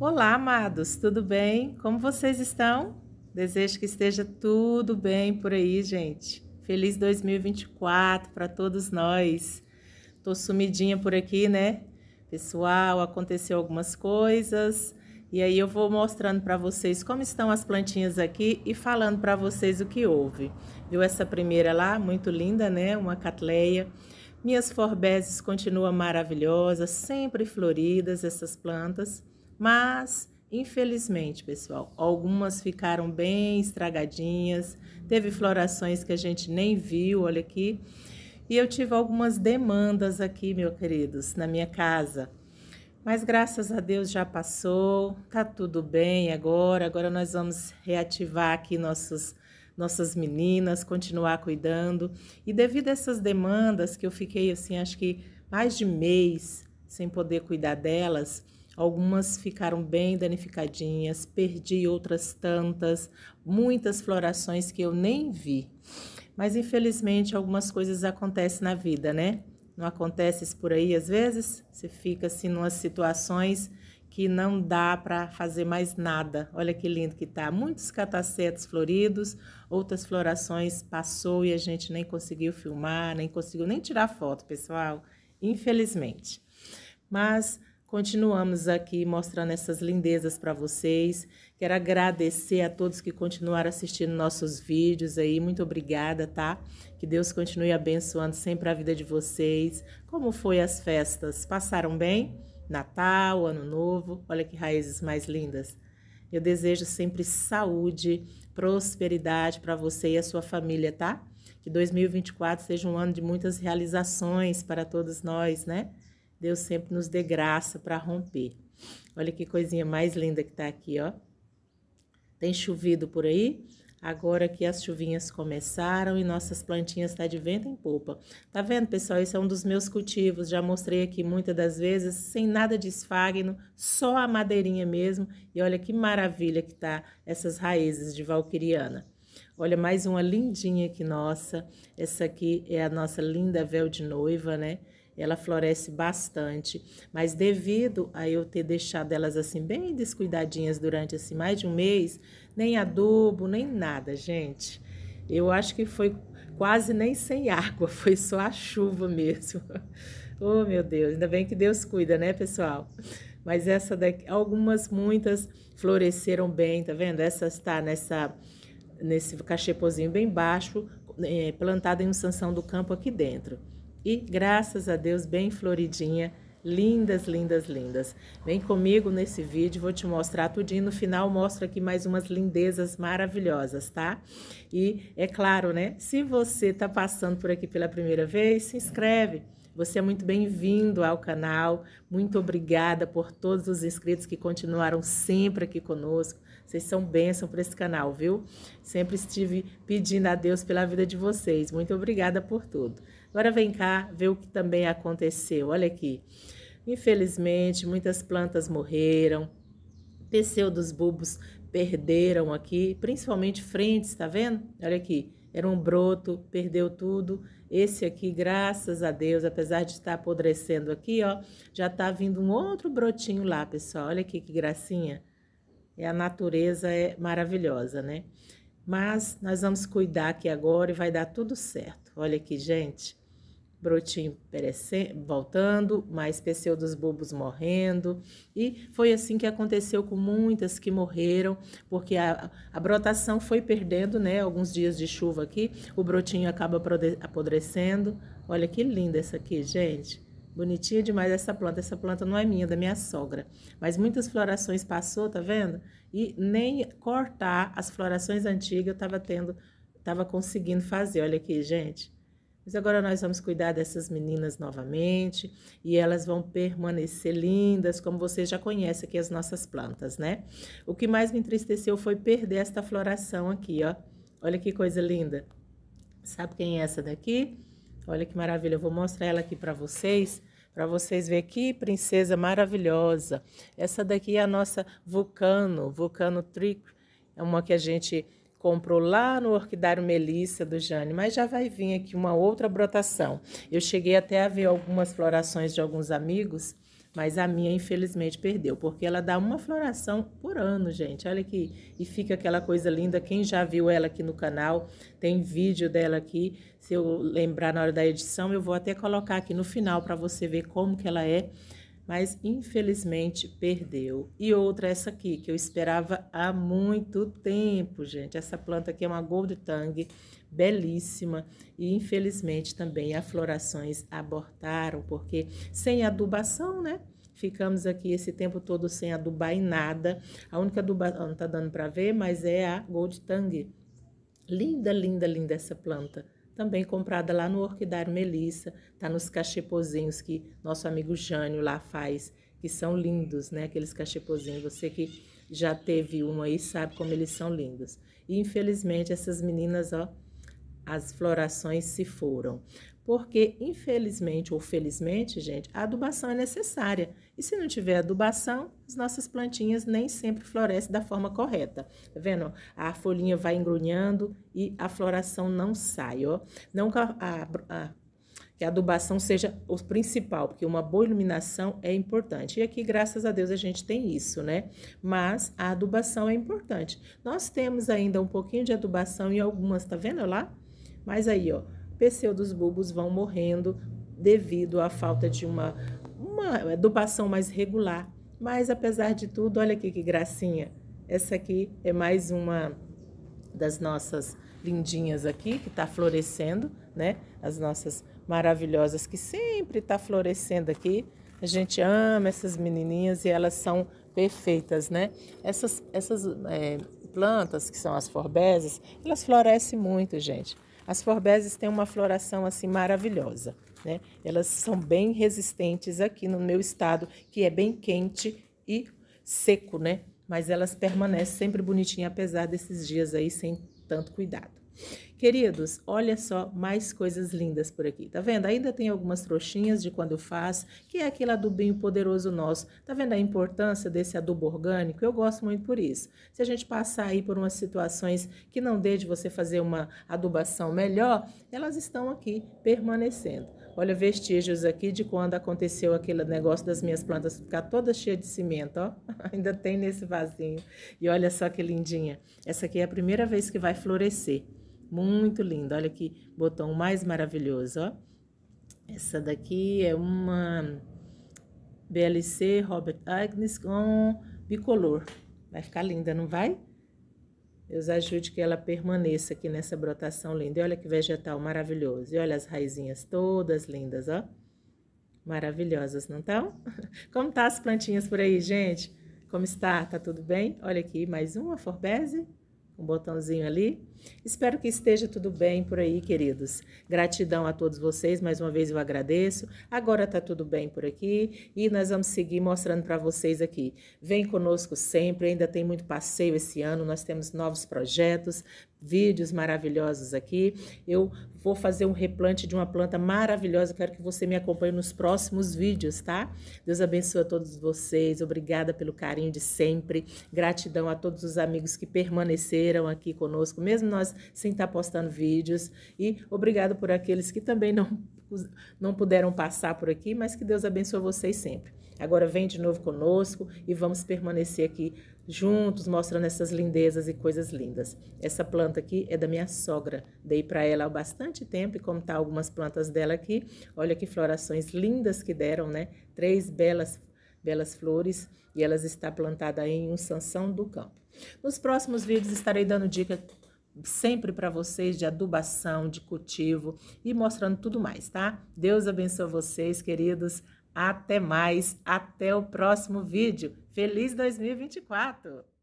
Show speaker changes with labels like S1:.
S1: Olá, amados, tudo bem? Como vocês estão? Desejo que esteja tudo bem por aí, gente. Feliz 2024 para todos nós. Tô sumidinha por aqui, né? Pessoal, aconteceu algumas coisas e aí eu vou mostrando para vocês como estão as plantinhas aqui e falando para vocês o que houve. Viu essa primeira lá, muito linda, né? Uma catleia. Minhas forbeses continuam maravilhosas, sempre floridas essas plantas. Mas, infelizmente, pessoal, algumas ficaram bem estragadinhas, teve florações que a gente nem viu, olha aqui. E eu tive algumas demandas aqui, meus queridos, na minha casa. Mas graças a Deus já passou, tá tudo bem agora. Agora nós vamos reativar aqui nossos, nossas meninas, continuar cuidando. E devido a essas demandas que eu fiquei assim, acho que mais de mês sem poder cuidar delas, Algumas ficaram bem danificadinhas, perdi outras tantas, muitas florações que eu nem vi. Mas infelizmente algumas coisas acontecem na vida, né? Não acontece isso por aí às vezes? Você fica assim em situações que não dá para fazer mais nada. Olha que lindo que tá. Muitos catacetos floridos, outras florações passou e a gente nem conseguiu filmar, nem conseguiu nem tirar foto, pessoal, infelizmente. Mas Continuamos aqui mostrando essas lindezas para vocês. Quero agradecer a todos que continuaram assistindo nossos vídeos aí. Muito obrigada, tá? Que Deus continue abençoando sempre a vida de vocês. Como foi as festas? Passaram bem? Natal, Ano Novo. Olha que raízes mais lindas. Eu desejo sempre saúde, prosperidade para você e a sua família, tá? Que 2024 seja um ano de muitas realizações para todos nós, né? Deus sempre nos dê graça para romper. Olha que coisinha mais linda que está aqui, ó. Tem chovido por aí? Agora que as chuvinhas começaram e nossas plantinhas estão tá de vento em polpa. Tá vendo, pessoal? Esse é um dos meus cultivos. Já mostrei aqui muitas das vezes, sem nada de esfagno, só a madeirinha mesmo. E olha que maravilha que tá essas raízes de valquiriana. Olha, mais uma lindinha aqui nossa. Essa aqui é a nossa linda véu de noiva, né? ela floresce bastante. Mas devido a eu ter deixado elas assim bem descuidadinhas durante assim mais de um mês, nem adubo, nem nada, gente. Eu acho que foi quase nem sem água, foi só a chuva mesmo. Oh, meu Deus, ainda bem que Deus cuida, né, pessoal? Mas essa daqui, algumas muitas floresceram bem, tá vendo? Essa está nessa nesse cachepozinho bem baixo, é, plantada em um sanção do campo aqui dentro e graças a Deus bem floridinha, lindas, lindas, lindas. Vem comigo nesse vídeo, vou te mostrar tudinho, no final mostro aqui mais umas lindezas maravilhosas, tá? E é claro, né, se você tá passando por aqui pela primeira vez, se inscreve. Você é muito bem-vindo ao canal. Muito obrigada por todos os inscritos que continuaram sempre aqui conosco. Vocês são bênção para esse canal, viu? Sempre estive pedindo a Deus pela vida de vocês. Muito obrigada por tudo. Agora vem cá ver o que também aconteceu. Olha aqui. Infelizmente, muitas plantas morreram, dos bulbos perderam aqui, principalmente frentes, tá vendo? Olha aqui, era um broto, perdeu tudo. Esse aqui, graças a Deus, apesar de estar apodrecendo aqui, ó, já tá vindo um outro brotinho lá, pessoal. Olha aqui que gracinha. E a natureza é maravilhosa, né? Mas nós vamos cuidar aqui agora e vai dar tudo certo. Olha aqui, gente brotinho voltando, mais dos bubos morrendo. E foi assim que aconteceu com muitas que morreram, porque a, a brotação foi perdendo, né? Alguns dias de chuva aqui, o brotinho acaba apodrecendo. Olha que linda essa aqui, gente. Bonitinha demais essa planta. Essa planta não é minha, é da minha sogra. Mas muitas florações passou, tá vendo? E nem cortar as florações antigas eu estava tendo, estava conseguindo fazer. Olha aqui, gente. Mas agora nós vamos cuidar dessas meninas novamente e elas vão permanecer lindas, como você já conhece aqui as nossas plantas, né? O que mais me entristeceu foi perder esta floração aqui, ó. Olha que coisa linda. Sabe quem é essa daqui? Olha que maravilha, eu vou mostrar ela aqui para vocês para vocês verem que princesa maravilhosa. Essa daqui é a nossa Vulcano, Vulcano Trick, é uma que a gente comprou lá no Orquidário Melissa do Jane, mas já vai vir aqui uma outra brotação. Eu cheguei até a ver algumas florações de alguns amigos, mas a minha infelizmente perdeu, porque ela dá uma floração por ano, gente. Olha aqui, e fica aquela coisa linda. Quem já viu ela aqui no canal, tem vídeo dela aqui. Se eu lembrar na hora da edição, eu vou até colocar aqui no final para você ver como que ela é mas infelizmente perdeu. E outra essa aqui que eu esperava há muito tempo, gente. Essa planta aqui é uma gold tang, belíssima, e infelizmente também as florações abortaram porque sem adubação, né? Ficamos aqui esse tempo todo sem adubar em nada. A única adubação não tá dando para ver, mas é a gold tang. Linda, linda, linda essa planta também comprada lá no Orquidário Melissa, tá nos cachepozinhos que nosso amigo Jânio lá faz, que são lindos, né? Aqueles cachepozinhos, você que já teve um aí sabe como eles são lindos. E infelizmente essas meninas, ó, as florações se foram. Porque, infelizmente ou felizmente, gente, a adubação é necessária. E se não tiver adubação, as nossas plantinhas nem sempre florescem da forma correta. Tá vendo? A folhinha vai engrunhando e a floração não sai, ó. Não a, a que a adubação seja o principal, porque uma boa iluminação é importante. E aqui, graças a Deus, a gente tem isso, né? Mas a adubação é importante. Nós temos ainda um pouquinho de adubação em algumas, tá vendo lá? Mas aí, ó, pseudos bulbos vão morrendo devido à falta de uma, uma adubação mais regular. Mas apesar de tudo, olha aqui que gracinha. Essa aqui é mais uma das nossas lindinhas aqui que está florescendo, né? As nossas maravilhosas que sempre está florescendo aqui. A gente ama essas menininhas e elas são perfeitas, né? Essas, essas é, plantas que são as forbesas, elas florescem muito, gente. As forbeses têm uma floração assim maravilhosa, né? Elas são bem resistentes aqui no meu estado, que é bem quente e seco, né? Mas elas permanecem sempre bonitinhas apesar desses dias aí sem tanto cuidado. Queridos, olha só mais coisas lindas por aqui, tá vendo? Ainda tem algumas trouxinhas de quando faz, que é aquele adubinho poderoso nosso. Tá vendo a importância desse adubo orgânico? Eu gosto muito por isso. Se a gente passar aí por umas situações que não dê de você fazer uma adubação melhor, elas estão aqui permanecendo. Olha vestígios aqui de quando aconteceu aquele negócio das minhas plantas ficar toda cheia de cimento, ó. Ainda tem nesse vasinho. E olha só que lindinha. Essa aqui é a primeira vez que vai florescer. Muito lindo. Olha que botão mais maravilhoso, ó. Essa daqui é uma BLC Robert Agnes com bicolor. Vai ficar linda, não vai? Deus ajude que ela permaneça aqui nessa brotação linda. E olha que vegetal maravilhoso. E olha as raizinhas todas lindas, ó. Maravilhosas, não estão? Como tá as plantinhas por aí, gente? Como está? Tá tudo bem? Olha aqui, mais uma forbese. Um botãozinho ali. Espero que esteja tudo bem por aí, queridos. Gratidão a todos vocês, mais uma vez eu agradeço. Agora tá tudo bem por aqui e nós vamos seguir mostrando para vocês aqui. Vem conosco sempre, ainda tem muito passeio esse ano, nós temos novos projetos, vídeos maravilhosos aqui. Eu vou fazer um replante de uma planta maravilhosa. Quero que você me acompanhe nos próximos vídeos, tá? Deus abençoe a todos vocês. Obrigada pelo carinho de sempre. Gratidão a todos os amigos que permaneceram aqui conosco, mesmo nós sim estar postando vídeos. E obrigado por aqueles que também não, não puderam passar por aqui, mas que Deus abençoe vocês sempre. Agora vem de novo conosco e vamos permanecer aqui juntos, mostrando essas lindezas e coisas lindas. Essa planta aqui é da minha sogra. Dei para ela há bastante tempo e como tá algumas plantas dela aqui, olha que florações lindas que deram, né? Três belas belas flores e elas está plantada em um sanção do campo. Nos próximos vídeos estarei dando dica sempre para vocês de adubação, de cultivo e mostrando tudo mais, tá? Deus abençoe vocês, queridos. Até mais, até o próximo vídeo. Feliz 2024!